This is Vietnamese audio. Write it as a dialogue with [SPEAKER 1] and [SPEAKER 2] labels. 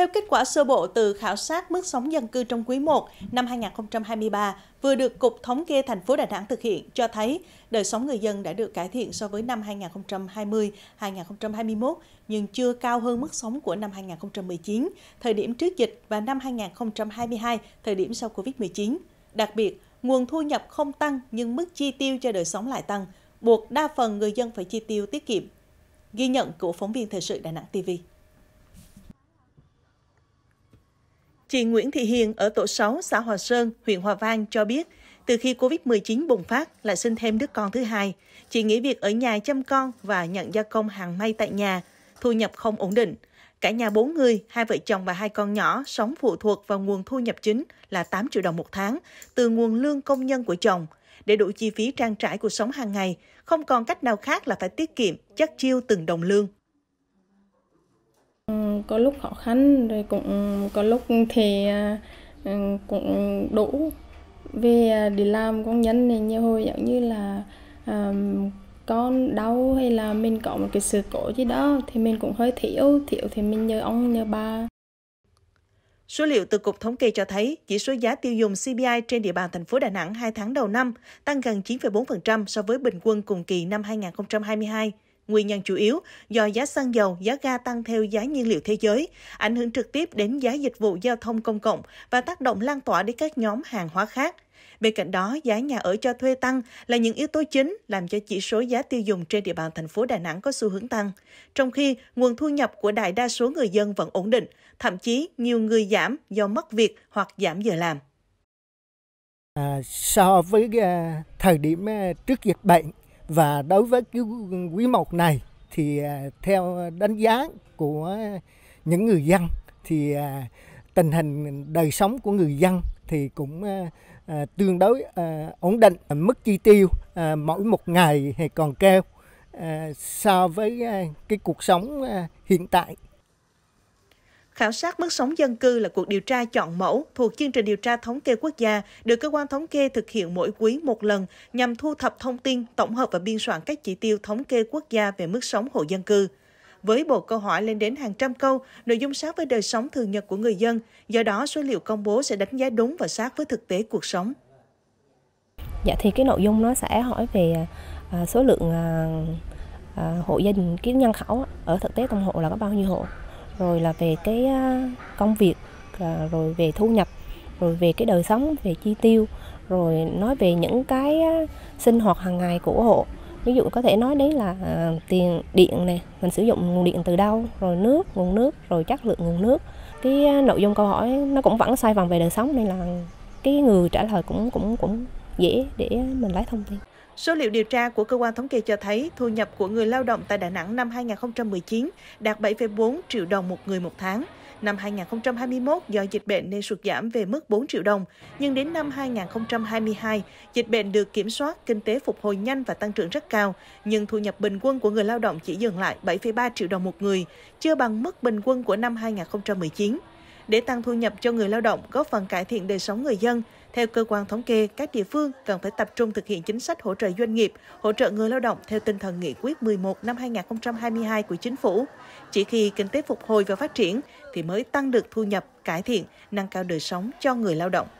[SPEAKER 1] Theo kết quả sơ bộ từ khảo sát mức sống dân cư trong quý 1 năm 2023 vừa được Cục Thống kê thành phố Đà Nẵng thực hiện cho thấy đời sống người dân đã được cải thiện so với năm 2020-2021 nhưng chưa cao hơn mức sống của năm 2019, thời điểm trước dịch và năm 2022, thời điểm sau Covid-19. Đặc biệt, nguồn thu nhập không tăng nhưng mức chi tiêu cho đời sống lại tăng, buộc đa phần người dân phải chi tiêu tiết kiệm. Ghi nhận của phóng viên Thời sự Đà Nẵng TV. Chị Nguyễn Thị Hiền ở tổ 6 xã Hòa Sơn, huyện Hòa Vang cho biết, từ khi Covid-19 bùng phát lại sinh thêm đứa con thứ hai, chị nghỉ việc ở nhà chăm con và nhận gia công hàng may tại nhà, thu nhập không ổn định. Cả nhà bốn người, hai vợ chồng và hai con nhỏ sống phụ thuộc vào nguồn thu nhập chính là 8 triệu đồng một tháng từ nguồn lương công nhân của chồng. Để đủ chi phí trang trải cuộc sống hàng ngày, không còn cách nào khác là phải tiết kiệm, chắc chiêu từng đồng lương
[SPEAKER 2] có lúc khó khăn rồi cũng có lúc thì à, ừ, cũng đủ về à, đi làm công nhân này nhiều hồi giống như là um, con đau
[SPEAKER 1] hay là mình có một cái sự cố gì đó thì mình cũng hơi thiểu thiểu thì mình nhờ ông nhờ ba. Số liệu từ Cục Thống kê cho thấy, chỉ số giá tiêu dùng CPI trên địa bàn thành phố Đà Nẵng 2 tháng đầu năm tăng gần 9,4% so với bình quân cùng kỳ năm 2022. Nguyên nhân chủ yếu do giá xăng dầu, giá ga tăng theo giá nhiên liệu thế giới, ảnh hưởng trực tiếp đến giá dịch vụ giao thông công cộng và tác động lan tỏa đến các nhóm hàng hóa khác. Bên cạnh đó, giá nhà ở cho thuê tăng là những yếu tố chính làm cho chỉ số giá tiêu dùng trên địa bàn thành phố Đà Nẵng có xu hướng tăng. Trong khi nguồn thu nhập của đại đa số người dân vẫn ổn định, thậm chí nhiều người giảm do mất việc hoặc giảm giờ làm.
[SPEAKER 3] À, so với uh, thời điểm uh, trước dịch bệnh và đối với cái quý một này thì à, theo đánh giá của những người dân thì à, tình hình đời sống của người dân thì cũng à, tương đối ổn định mức chi tiêu mỗi một ngày còn cao so với cái cuộc sống hiện tại Khảo
[SPEAKER 1] sát mức sống dân cư là cuộc điều tra chọn mẫu thuộc chương trình điều tra thống kê quốc gia được cơ quan thống kê thực hiện mỗi quý một lần nhằm thu thập thông tin, tổng hợp và biên soạn các chỉ tiêu thống kê quốc gia về mức sống hộ dân cư. Với bộ câu hỏi lên đến hàng trăm câu, nội dung sát với đời sống thường nhật của người dân, do đó số liệu công bố sẽ đánh giá đúng và sát với thực tế cuộc sống.
[SPEAKER 2] Dạ thì cái nội dung nó sẽ hỏi về à, số lượng à, à, hộ gia đình cái nhân khẩu ở thực tế trong hộ là có bao nhiêu hộ rồi là về cái à, công việc à, rồi về thu nhập rồi về cái đời sống về chi tiêu rồi nói về những cái sinh hoạt hàng ngày của hộ ví dụ có thể nói đấy là à, tiền điện này mình sử dụng nguồn điện từ đâu rồi nước nguồn nước rồi chất lượng nguồn nước cái nội dung câu hỏi nó cũng vẫn xoay vòng về đời sống nên là cái người trả lời cũng cũng
[SPEAKER 1] cũng dễ để mình lấy thông tin Số liệu điều tra của cơ quan thống kê cho thấy thu nhập của người lao động tại Đà Nẵng năm 2019 đạt 7,4 triệu đồng một người một tháng. Năm 2021 do dịch bệnh nên sụt giảm về mức 4 triệu đồng, nhưng đến năm 2022, dịch bệnh được kiểm soát, kinh tế phục hồi nhanh và tăng trưởng rất cao, nhưng thu nhập bình quân của người lao động chỉ dừng lại 7,3 triệu đồng một người, chưa bằng mức bình quân của năm 2019. Để tăng thu nhập cho người lao động, góp phần cải thiện đời sống người dân, theo cơ quan thống kê, các địa phương cần phải tập trung thực hiện chính sách hỗ trợ doanh nghiệp, hỗ trợ người lao động theo tinh thần nghị quyết 11 năm 2022 của chính phủ. Chỉ khi kinh tế phục hồi và phát triển thì mới tăng được thu nhập, cải thiện, nâng cao đời sống cho người lao động.